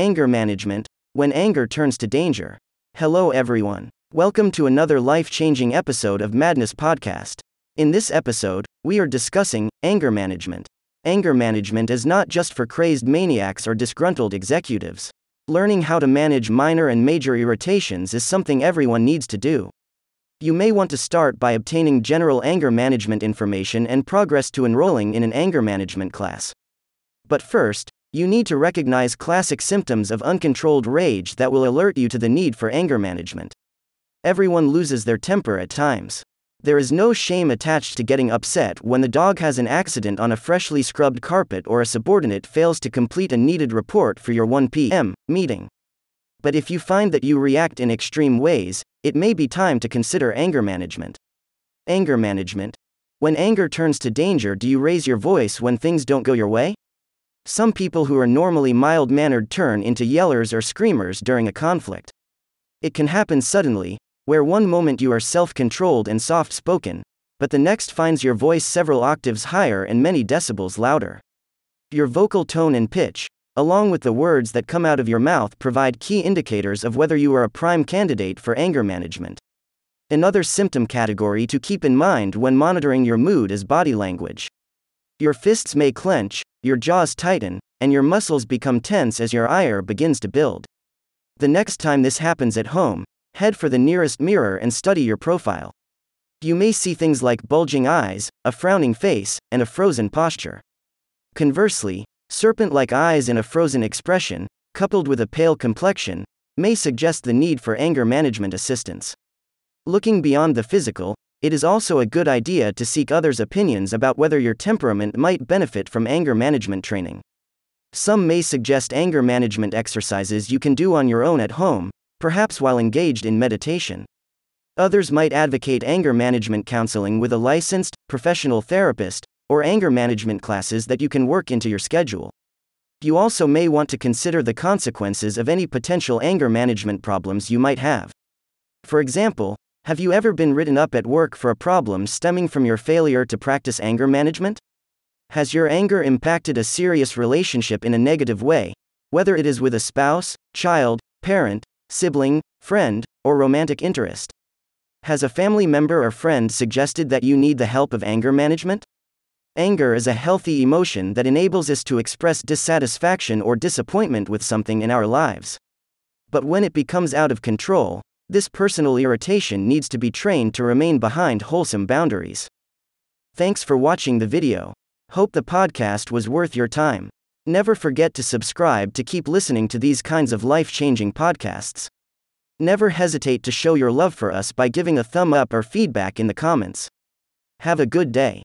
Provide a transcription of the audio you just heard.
Anger Management When Anger Turns to Danger. Hello, everyone. Welcome to another life changing episode of Madness Podcast. In this episode, we are discussing anger management. Anger management is not just for crazed maniacs or disgruntled executives. Learning how to manage minor and major irritations is something everyone needs to do. You may want to start by obtaining general anger management information and progress to enrolling in an anger management class. But first, you need to recognize classic symptoms of uncontrolled rage that will alert you to the need for anger management. Everyone loses their temper at times. There is no shame attached to getting upset when the dog has an accident on a freshly scrubbed carpet or a subordinate fails to complete a needed report for your 1 p.m. meeting. But if you find that you react in extreme ways, it may be time to consider anger management. Anger management. When anger turns to danger, do you raise your voice when things don't go your way? Some people who are normally mild mannered turn into yellers or screamers during a conflict. It can happen suddenly, where one moment you are self controlled and soft spoken, but the next finds your voice several octaves higher and many decibels louder. Your vocal tone and pitch, along with the words that come out of your mouth, provide key indicators of whether you are a prime candidate for anger management. Another symptom category to keep in mind when monitoring your mood is body language. Your fists may clench, your jaws tighten, and your muscles become tense as your ire begins to build. The next time this happens at home, head for the nearest mirror and study your profile. You may see things like bulging eyes, a frowning face, and a frozen posture. Conversely, serpent like eyes and a frozen expression, coupled with a pale complexion, may suggest the need for anger management assistance. Looking beyond the physical, it is also a good idea to seek others' opinions about whether your temperament might benefit from anger management training. Some may suggest anger management exercises you can do on your own at home, perhaps while engaged in meditation. Others might advocate anger management counseling with a licensed, professional therapist, or anger management classes that you can work into your schedule. You also may want to consider the consequences of any potential anger management problems you might have. For example, have you ever been written up at work for a problem stemming from your failure to practice anger management? Has your anger impacted a serious relationship in a negative way, whether it is with a spouse, child, parent, sibling, friend, or romantic interest? Has a family member or friend suggested that you need the help of anger management? Anger is a healthy emotion that enables us to express dissatisfaction or disappointment with something in our lives. But when it becomes out of control, this personal irritation needs to be trained to remain behind wholesome boundaries. Thanks for watching the video. Hope the podcast was worth your time. Never forget to subscribe to keep listening to these kinds of life changing podcasts. Never hesitate to show your love for us by giving a thumb up or feedback in the comments. Have a good day.